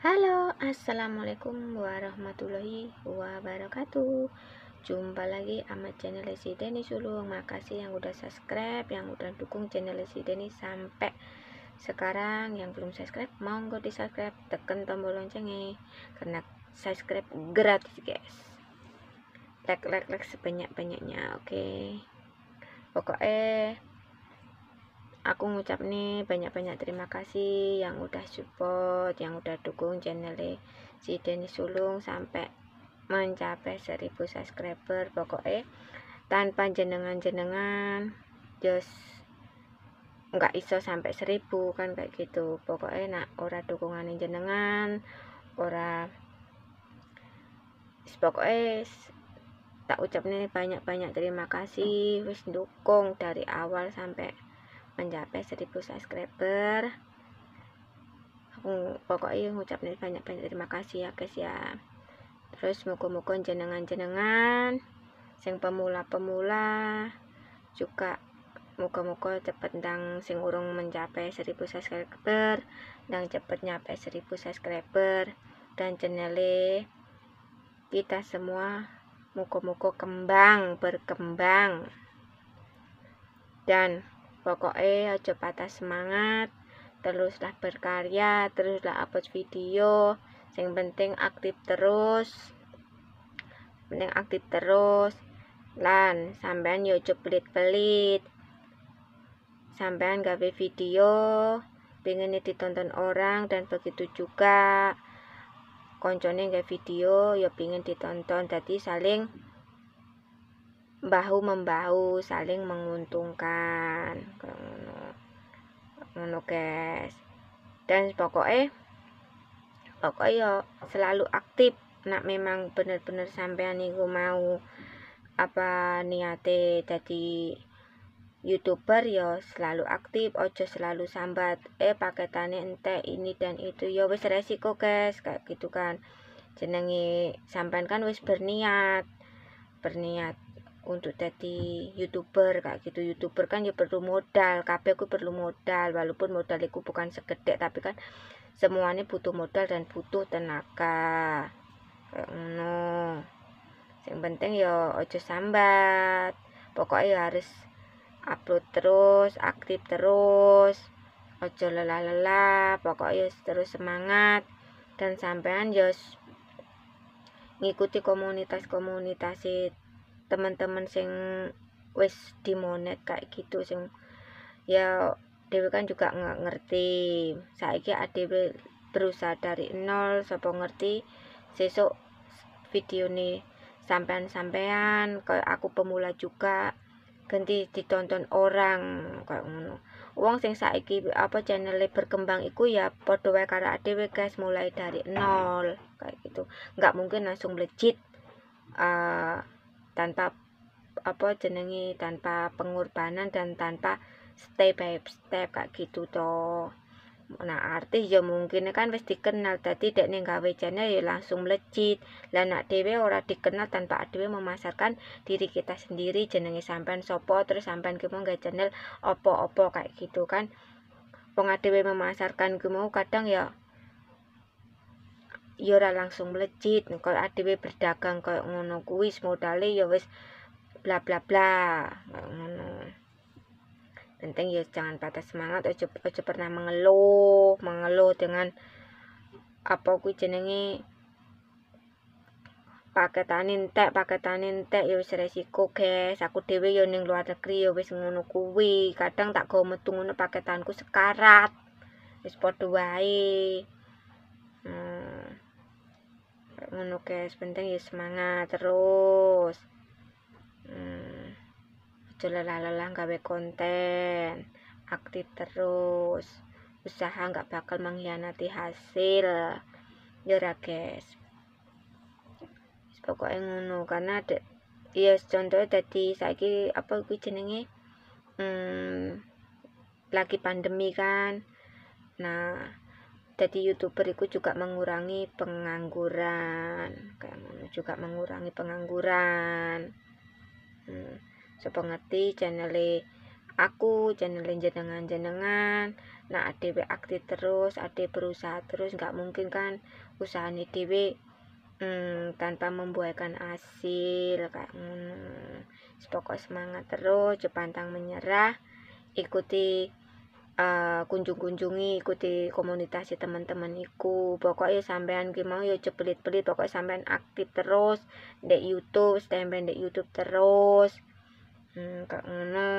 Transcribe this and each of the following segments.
Halo, Assalamualaikum warahmatullahi wabarakatuh Jumpa lagi sama channel Lesi Deni Sulung Makasih yang udah subscribe, yang udah dukung channel Lesi Deni sampai sekarang Yang belum subscribe, monggo di subscribe Tekan tombol loncengnya Karena subscribe gratis guys Like, like, like sebanyak-banyaknya, oke okay? Pokoknya aku ngucap nih banyak-banyak terima kasih yang udah support yang udah dukung channel si Deni Sulung sampai mencapai 1000 subscriber pokoknya tanpa jenengan-jenengan just nggak iso sampai 1000 kan kayak gitu pokoknya nak ora dukungan jenengan ora pokoknya tak ucap nih banyak-banyak terima kasih wis dukung dari awal sampai mencapai 1000 subscriber aku pokoknya ngucapin banyak-banyak terima kasih ya guys ya terus moga-moga jenengan-jenengan sing pemula-pemula juga moga-moga cepet dan sing urung mencapai 1000 subscriber dan cepet nyampe 1000 subscriber dan channelnya kita semua moga-moga kembang berkembang dan pokoknya aja patah semangat teruslah berkarya teruslah upload video yang penting aktif terus penting aktif terus lan sampean yo aja pelit-pelit sampean gawe video pengennya ditonton orang dan begitu juga koncone gak video ya pingin ditonton jadi saling bahu membahu saling menguntungkan ngono guys dan pokoknya pokoknya yo ya selalu aktif nak memang bener-bener sampean niku mau apa niate jadi youtuber yo ya selalu aktif ojo selalu sambat eh pakai paketannya ente ini dan itu yo ya wis resiko guys kayak gitu kan jenengi sampean kan wis berniat berniat untuk jadi youtuber kayak gitu youtuber kan ya perlu modal KB aku perlu modal walaupun modal aku bukan segede tapi kan semuanya butuh modal dan butuh tenaga no. yang penting ya ojo sambat pokoknya harus upload terus aktif terus ojo lelah-lelah pokoknya terus semangat dan sampean ya ngikuti komunitas-komunitas itu teman-teman sing wis dimonet kayak gitu sing ya dewe kan juga nggak ngerti saya saiki adewe berusaha dari nol sapa ngerti sesuk video nih sampean-sampean kayak aku pemula juga ganti ditonton orang kayak ngono uang sing saiki apa channelnya berkembang iku ya padha wae karo guys mulai dari nol kayak gitu nggak mungkin langsung legit uh, tanpa apa jenengi tanpa pengorbanan dan tanpa step by step kayak gitu toh nah artis ya mungkin kan wis dikenal tadi dek nih gawe channel ya langsung melejit lah nak dhewe ora dikenal tanpa dhewe memasarkan diri kita sendiri jenengi sampean sopo terus sampean kamu gak channel opo-opo kayak gitu kan wong memasarkan kamu mau kadang ya ya langsung melejit nah, Kalau adewe berdagang koyo ngono kuis modale ya wis bla bla bla ngono penting ya jangan patah semangat ojo ojo pernah mengeluh mengeluh dengan apa kuwi jenenge paketan entek paketan entek ya wis resiko guys aku dhewe ya ning luar negeri ya wis ngono kuwi kadang tak go metu ngono paketanku sekarat wis padha wae ngono guys penting ya semangat terus hmm, aja lelah gawe konten aktif terus usaha nggak bakal mengkhianati hasil ya guys pokoknya ngono karena ada ya contohnya tadi saya apa gue jenenge hmm, lagi pandemi kan nah jadi youtuber itu juga mengurangi pengangguran kayak juga mengurangi pengangguran hmm. sepengerti channel aku channel jenengan jenengan nah adw aktif terus adw berusaha terus nggak mungkin kan usaha ini dw hmm, tanpa membuahkan hasil kayak hmm. pokok semangat terus jepantang menyerah ikuti uh, kunjung-kunjungi ikuti komunitas teman-teman iku pokoknya sampean gimana mau ya cepelit-pelit pokoknya sampean aktif terus di YouTube sampean di YouTube terus hmm, kak ngono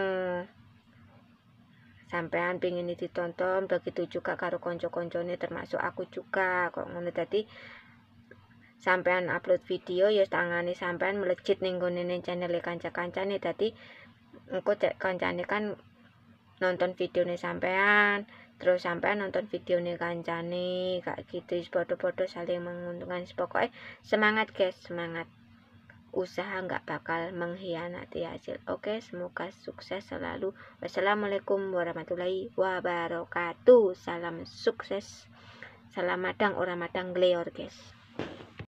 sampean pingin ditonton begitu juga karo konco-koncone termasuk aku juga kok ngono tadi sampean upload video ya tangani sampean melejit nih gone channel e kanca nih tadi engko cek kancane kan nonton video nih sampean terus sampean nonton video nih kancane kayak gitu bodoh-bodoh saling menguntungkan pokoknya semangat guys semangat usaha nggak bakal mengkhianati hasil oke semoga sukses selalu wassalamualaikum warahmatullahi wabarakatuh salam sukses salam madang orang madang gleor guys